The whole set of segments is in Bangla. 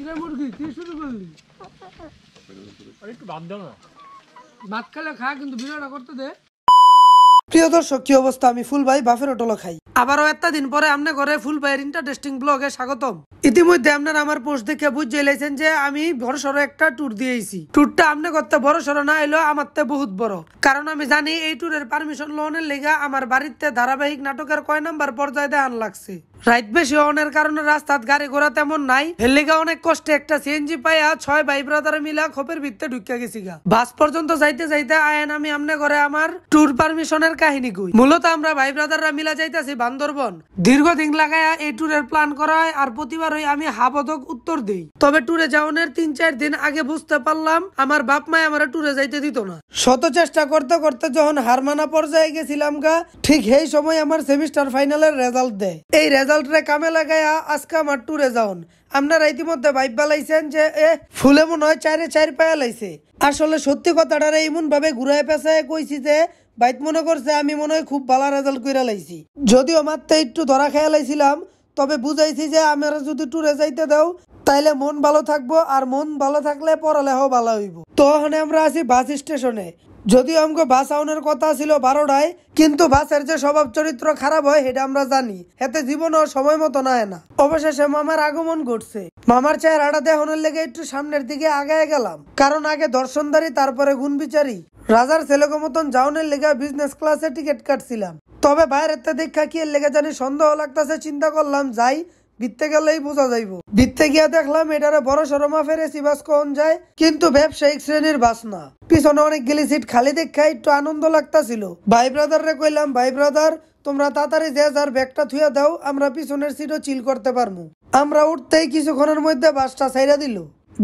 প্রিয় দর্শক কি অবস্থা আমি ফুল ভাই বাফের হোটেলও খাই আবারও একটা দিন পরে আমনে ঘরে ইন্টারেস্টিং ব্লগে স্বাগতম ইতিমধ্যে আপনার আমার পোস্ট দেখে বুঝে লাইছেন যে আমি বড় সড়ো একটা ট্যুর দিয়েছি ট্যুরটা আপনি করতে বড় সড়ো না এলো আমার তো বহুত বড় কারণ আমি জানি এই ট্যুরের পারমিশন লোনের লেগা আমার বাড়িতে ধারাবাহিক নাটকের কয় নাম্বার পর্যায়ে দেখান লাগছে রাত বেশি হওয়ার কারণে রাস্তাত গাড়ি ঘোড়া তেমন নাই হেলিগা অনেক কষ্টে একটা সিএনজি পাইয়া ছয় ভাই ব্রাদার মিলা খোপের ভিত্তে ঢুকিয়া গেছি গা বাস পর্যন্ত যাইতে যাইতে আয়েন আমি আমনে করে আমার ট্যুর পারমিশনের কাহিনী কই মূলত আমরা ভাই ব্রাদাররা মিলা যাইতেছি বান্দরবন দীর্ঘদিন লাগাইয়া এই ট্যুরের প্ল্যান করা হয় আর প্রতিবারই আমি হাবদক উত্তর দিই তবে ট্যুরে যাওয়ানের তিন চার দিন আগে বুঝতে পারলাম আমার বাপ মায় আমার ট্যুরে যাইতে দিত না শত চেষ্টা করতে করতে যখন হারমানা পর্যায়ে গেছিলাম গা ঠিক সেই সময় আমার সেমিস্টার ফাইনালের রেজাল্ট দেয় এই রে কামে লাগাইয়া আজকা আমার ট্যুরে যাওন আপনারা ইতিমধ্যে ভাইবা লাইছেন যে এ ফুলে মনে হয় চারে চার পায়া লাইছে আসলে সত্যি এমন ভাবে ঘুরায় পেঁচায় কইছি যে বাইত মনে করছে আমি মনে হয় খুব ভালো রেজাল্ট কইরা লাইছি যদিও মাত্র একটু ধরা খেয়া লাইছিলাম তবে বুঝাইছি যে আমরা যদি টুরে যাইতে দাও তাইলে মন ভালো থাকবো আর মন ভালো থাকলে পড়ালেখাও ভালো হইব তো ওখানে আমরা আছি বাস স্টেশনে যদিও আমাকে বাস আউনের কথা ছিল বারোটায় কিন্তু বাসের যে স্বভাব চরিত্র খারাপ হয় সেটা আমরা জানি এতে জীবন ও সময় মতো নেয় না অবশেষে মামার আগমন ঘটছে মামার চেহারাটা দেহনের লেগে একটু সামনের দিকে আগায় গেলাম কারণ আগে দর্শনদারি তারপরে গুণ গুণবিচারি রাজার ছেলেকে মতন জাউনের লেগে বিজনেস ক্লাসে টিকিট কাটছিলাম তবে বাইরের দেখা কি এর লেগে জানি সন্দেহ লাগতেছে চিন্তা করলাম যাই ভিত্তে গেলেই বোঝা যাইব ভিত্তে গিয়া দেখলাম এটারে বড় সরমা ফেরেছি বাস কোন যায় কিন্তু ব্যবসায়িক শ্রেণীর বাস না পিছনে অনেক গেলি সিট খালি দেখা একটু আনন্দ লাগতাছিল ভাই ব্রাদার রে কইলাম ভাই ব্রাদার তোমরা তাড়াতাড়ি যে যার ব্যাগটা থুয়া দাও আমরা পিছনের সিটও চিল করতে পারবো আমরা উঠতেই কিছুক্ষণের মধ্যে বাসটা ছাইরা দিল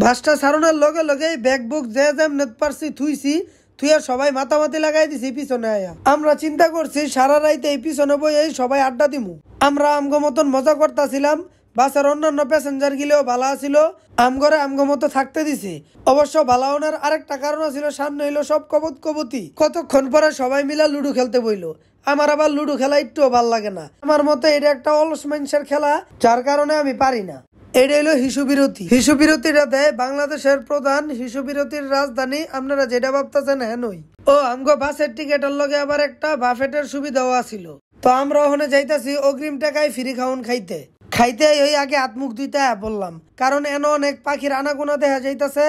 বাসটা সারানোর লগে লগে ব্যাগ বুক যে যেমনে পারছি থুইছি তুই আর সবাই মাতামাতি লাগাই দিছি পিছনে আয়া আমরা চিন্তা করছি সারা রাইতে এই পিছনে বই এই সবাই আড্ডা দিমু আমরা আমগ মতন মজা করতেছিলাম বাসের অন্যান্য প্যাসেঞ্জার গিলেও ভালো ছিল আমগরে আমগ মতো থাকতে দিছে অবশ্য ভালো ওনার আরেকটা কারণ ছিল সামনে হইলো সব কবত কবতি কতক্ষণ পরে সবাই মিলা লুডু খেলতে বইলো আমার আবার লুডো খেলা একটুও ভাল লাগে না আমার মতে এটা একটা অলস মানুষের খেলা যার কারণে আমি পারি না এটা হলো হিসুবিরতি হিসুবিরতিটা দেয় বাংলাদেশের প্রধান হিসুবিরতির রাজধানী আপনারা যেটা ভাবতেছেন নই ও আমগো বাসের টিকেটের লগে আবার একটা বাফেটের সুবিধাও আছিল তো আমরা ওখানে যাইতেছি অগ্রিম টাকায় ফ্রি খাউন খাইতে খাইতে ওই আগে হাত মুখ ধুইতে বললাম কারণ এন অনেক পাখির আনাগোনা দেখা যাইতেছে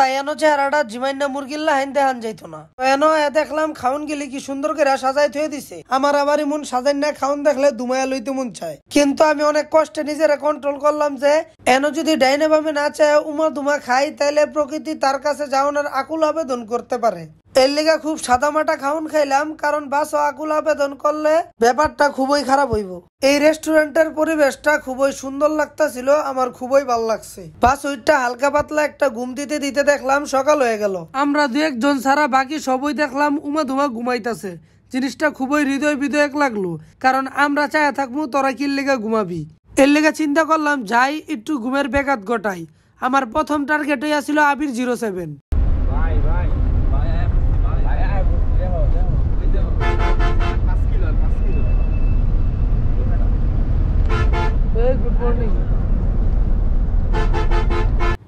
তাই এনো চেহারাটা জিমাইনা মুরগির লাইন দেখান যাইতো না তো এনো দেখলাম খাউন গেলি কি সুন্দর করে সাজাই থয়ে দিছে আমার আবার এমন সাজাই না খাউন দেখলে দুমায়া লইতে মন চায় কিন্তু আমি অনেক কষ্টে নিজেরা কন্ট্রোল করলাম যে এনো যদি ডাইনে ভাবে না চায় উমা দুমা খাই তাইলে প্রকৃতি তার কাছে যাওয়ানোর আকুল আবেদন করতে পারে এর লেগা খুব মাটা খাউন খাইলাম কারণ বাস আকুল আবেদন করলে ব্যাপারটা খুবই খারাপ হইব এই রেস্টুরেন্টের পরিবেশটা খুবই সুন্দর লাগতেছিল আমার খুবই ভাল লাগছে বাস ওইটা হালকা পাতলা একটা ঘুম দিতে দিতে দেখলাম সকাল হয়ে গেল আমরা দু একজন ছাড়া বাকি সবই দেখলাম উমা ধুমা ঘুমাইতেছে জিনিসটা খুবই হৃদয় বিদয়ক লাগলো কারণ আমরা চায়া থাকবো তোরা কির লেগা ঘুমাবি এর লেগা চিন্তা করলাম যাই একটু ঘুমের বেগাত ঘটাই আমার প্রথম টার্গেটই আসিল আবির জিরো সেভেন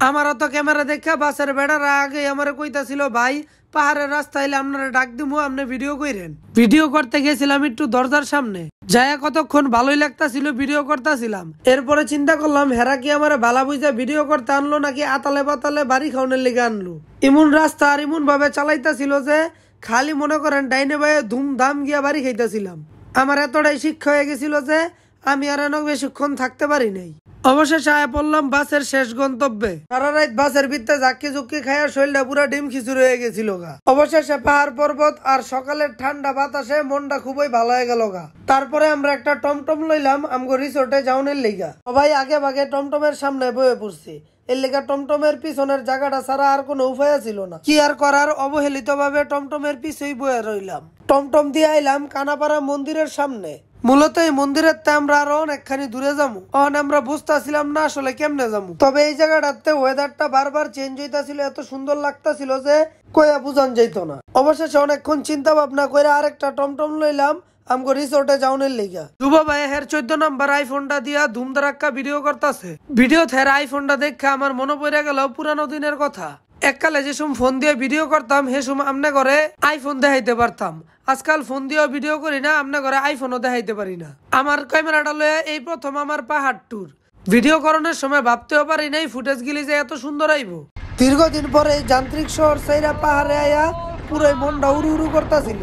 আমার অত ক্যামেরা দেখা বাসের বেড়ার আগে আমার কইতাছিল ভাই পাহাড়ের রাস্তা এলে আপনারা ডাক দিবো আপনি ভিডিও করেন ভিডিও করতে গেছিলাম একটু দরজার সামনে যাইয়া কতক্ষণ ভালোই লাগতাছিল ভিডিও করতেছিলাম এরপরে চিন্তা করলাম হেরা কি আমার বালা বুঝা ভিডিও করতে আনলো নাকি আতালে বাতালে বাড়ি খাওয়ানোর লিগে আনলো এমন রাস্তা আর এমন ভাবে চালাইতেছিল যে খালি মনে করেন ডাইনে বাইয়ে ধুমধাম গিয়া বাড়ি খাইতেছিলাম আমার এতটাই শিক্ষা হয়ে গেছিল যে আমি আর অনেক বেশিক্ষণ থাকতে পারি নাই অবশেষে আয়া পড়লাম বাসের শেষ গন্তব্যে সারা রাত বাসের ভিত্তে ঝাঁকি ঝুঁকি খাইয়া শরীরটা পুরো ডিম খিচুর হয়ে গেছিল গা অবশেষে পাহাড় পর্বত আর সকালের ঠান্ডা বাতাসে মনটা খুবই ভালো হয়ে গেল গা তারপরে আমরা একটা টমটম লইলাম আমগো রিসোর্টে যাওনের লিগা সবাই আগে ভাগে টমটমের সামনে বয়ে পড়ছি এর লেগা টমটমের পিছনের জায়গাটা ছাড়া আর কোনো উপায় ছিল না কি আর করার অবহেলিত ভাবে টমটমের পিছেই বয়ে রইলাম টমটম দিয়ে আইলাম কানাপাড়া মন্দিরের সামনে মূলত এই মন্দিরের তে আমরা আরো অনেকখানি দূরে যাবো অন আমরা বুঝতেছিলাম না আসলে কেমনে যাবো তবে এই জায়গাটাতে ওয়েদারটা বারবার চেঞ্জ হইতাছিল এত সুন্দর লাগতাছিল যে কয়া বুঝান যাইত না অবশেষে অনেকক্ষণ চিন্তা ভাবনা করে আরেকটা টমটম লইলাম আমগো রিসোর্টে যাওনের লিগা যুব ভাই হের চোদ্দ নাম্বার আইফোনটা দিয়া ধারাক্কা ভিডিও করতেছে ভিডিও থের আইফোনটা দেখে আমার মনে পড়ে গেল পুরানো দিনের কথা এককালে যে সময় ফোন দিয়ে ভিডিও করতাম সে সময় আমরা করে আইফোন দেখাইতে পারতাম আজকাল ফোন দিয়েও ভিডিও করি না আমরা করে আইফোনও দেখাইতে পারি না আমার ক্যামেরাটা লয়ে এই প্রথম আমার পাহাড় ট্যুর ভিডিও করণের সময় ভাবতেও পারি নাই ফুটেজ গিলি যে এত সুন্দর আইব দীর্ঘদিন পরে যান্ত্রিক শহর সাইরা পাহাড়ে আয়া পুরো মনটা উড়ু উড়ু করতেছিল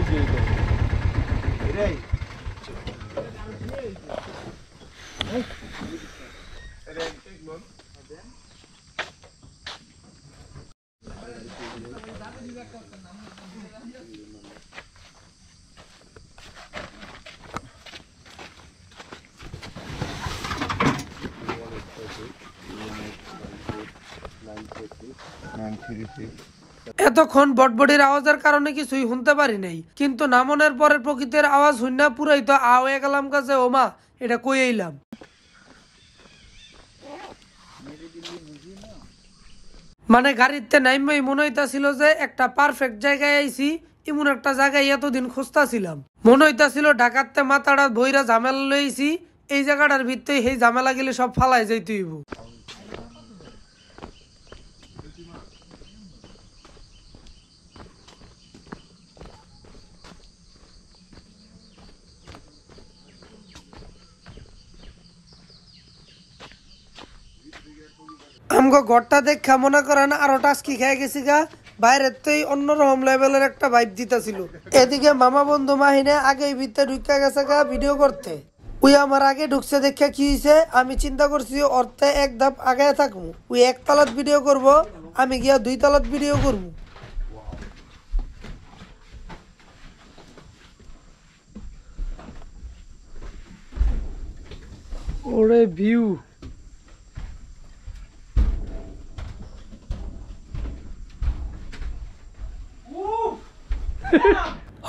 936 936 এতক্ষণ বটবটির আওয়াজের কারণে কিছুই শুনতে পারি নাই কিন্তু নামনের পরে প্রকৃতির আওয়াজ শুননা পুরাই তো আও গেলাম কাছে ও মা এটা কই এলাম মানে গাড়িতে নাইমাই মনে হইতাছিল যে একটা পারফেক্ট জায়গায় আইছি এমন একটা জায়গায় এতদিন খুঁজতাছিলাম মনে হইতাছিল ঢাকাতে মাথাটা বইরা ঝামেলা লইছি এই জায়গাটার ভিত্তি সেই ঝামেলা গেলে সব ফালাই যাইতেইব আমগো ঘরটা দেখা মনে করেন আরো টাস্কি খেয়ে গেছি গা বাইরের তো অন্যরকম লেভেলের একটা ভাইব দিতেছিল এদিকে মামা বন্ধু মাহিনে আগে ভিতরে ঢুকা গেছে গা ভিডিও করতে উই আমার আগে ঢুকছে দেখে কি হয়েছে আমি চিন্তা করছি অর্থে এক ধাপ আগে থাকবো উই এক তালাত ভিডিও করব আমি গিয়া দুই তালাত ভিডিও করব ওরে ভিউ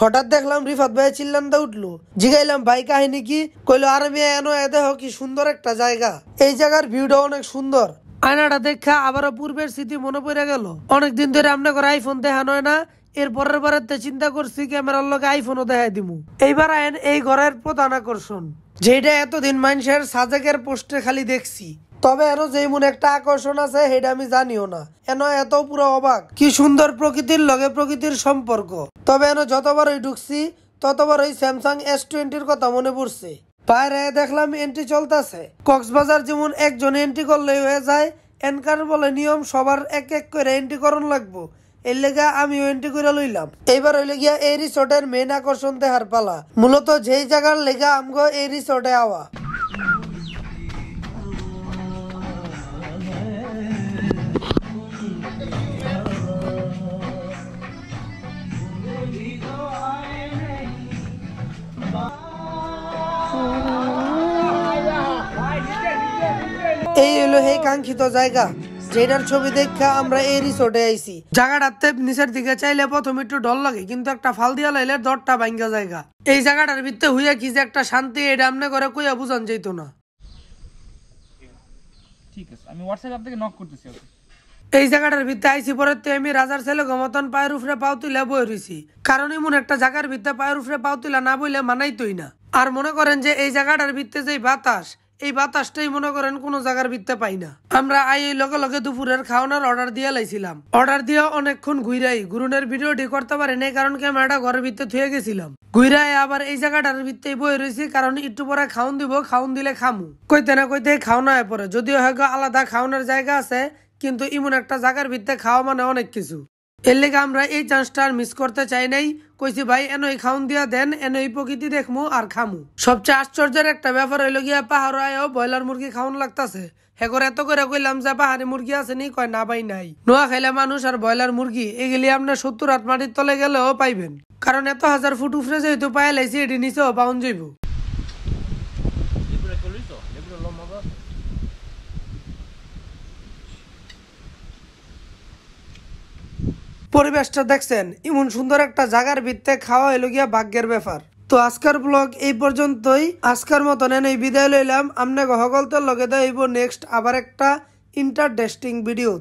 হঠাৎ দেখলাম রিফাত ভাই দা উঠলো জিগাইলাম ভাই কাহিনী কি কইলো আর মিয়া এন এদেহ কি সুন্দর একটা জায়গা এই জায়গার ভিউটা অনেক সুন্দর আয়নাটা দেখা আবারও পূর্বের স্মৃতি মনে পড়ে গেল অনেকদিন ধরে করে আইফোন দেখা নয় না এর পরের বারেতে চিন্তা করছি ক্যামেরার লোকে আইফোনও দেখাই দিমু এইবার আয়েন এই ঘরের প্রধান আকর্ষণ যেটা এতদিন মানুষের সাজেকের পোস্টে খালি দেখছি তবে আরো যে মনে একটা আকর্ষণ আছে সেটা আমি জানিও না এন এত পুরো অবাক কি সুন্দর প্রকৃতির লগে প্রকৃতির সম্পর্ক তবে এন যতবার ওই ঢুকছি ততবার ওই স্যামসাং এস টোয়েন্টির কথা মনে পড়ছে বাইরে দেখলাম এন্ট্রি চলতেছে কক্সবাজার যেমন একজন এন্ট্রি করলেই হয়ে যায় এনকার বলে নিয়ম সবার এক এক করে এন্ট্রি করণ লাগবো এর লেগে আমি এন্ট্রি করে লইলাম এইবার হইলে গিয়া এই রিসোর্টের মেন আকর্ষণ দেহার পালা মূলত যেই জায়গার লেগা আমগো এই রিসোর্টে আওয়া এই হলো এই কাঙ্ক্ষিত জায়গা যেটার ছবি দেখে আমরা এই রিসোর্টে আইছি জায়গাটাতে নিচের দিকে চাইলে প্রথমে একটু ডল লাগে কিন্তু একটা ফাল দিয়া লাইলে দরটা ভাঙ্গা জায়গা এই জায়গাটার ভিতরে হইয়া কি যে একটা শান্তি এটা আমনে করে কইয়া বুঝান যেত না ঠিক আছে আমি হোয়াটসঅ্যাপ আপনাকে নক করতেছি এই জায়গাটার ভিতরে আইসি পরে তো আমি রাজার ছেলে গমতন পায়ের উপরে পাও তুলে বই রয়েছি কারণ এমন একটা জায়গার ভিতরে পায়ের উপরে পাও তুলা না বইলে মানাইতই না আর মনে করেন যে এই জায়গাটার ভিতরে যে বাতাস এই বাতাসটাই মনে করেন কোনো জায়গার ভিত্তে পাই না আমরা আই এই লগে লগে দুপুরের খাওয়ানোর অর্ডার দিয়ে লাইছিলাম অর্ডার দিয়ে অনেকক্ষণ ঘুরাই গুরুনের ভিডিওটি করতে পারে নাই কারণ এটা ঘরের ভিত্তে থুয়ে গেছিলাম ঘুরাই আবার এই জায়গাটার ভিত্তে বই রয়েছি কারণ একটু পরে খাওন দিব খাওন দিলে খামু কইতে না কইতে খাওনা হয়ে পরে যদিও হয়তো আলাদা খাওয়ানোর জায়গা আছে কিন্তু এমন একটা জায়গার ভিত্তে খাওয়া মানে অনেক কিছু এর লেগে আমরা এই চান্সটা আর মিস করতে চাই নাই কইছি ভাই এনই খাউন দিয়া দেন এনই প্রকৃতি দেখমু আর খামু সবচেয়ে আশ্চর্যের একটা ব্যাপার হইল গিয়া পাহাড় আয়ও ব্রয়লার মুরগি খাউন লাগতাছে হেকর এত করে কইলাম যে পাহাড়ি মুরগি আছে নি কয় না ভাই নাই নোয়া খাইলে মানুষ আর ব্রয়লার মুরগি এগুলি আপনার সত্তর আট মাটির তলে গেলেও পাইবেন কারণ এত হাজার ফুট উফরে যেহেতু পায়ে লাইছি এটি নিচেও পাউন যাইব পরিবেশটা দেখছেন এমন সুন্দর একটা জায়গার ভিত্তে খাওয়া হইলো গিয়া ভাগ্যের ব্যাপার তো আজকের ব্লগ এই পর্যন্তই আজকার মতন এই বিদায় লইলাম আমনে গহগলতের লগে দেব নেক্সট আবার একটা ইন্টারটেস্টিং ভিডিও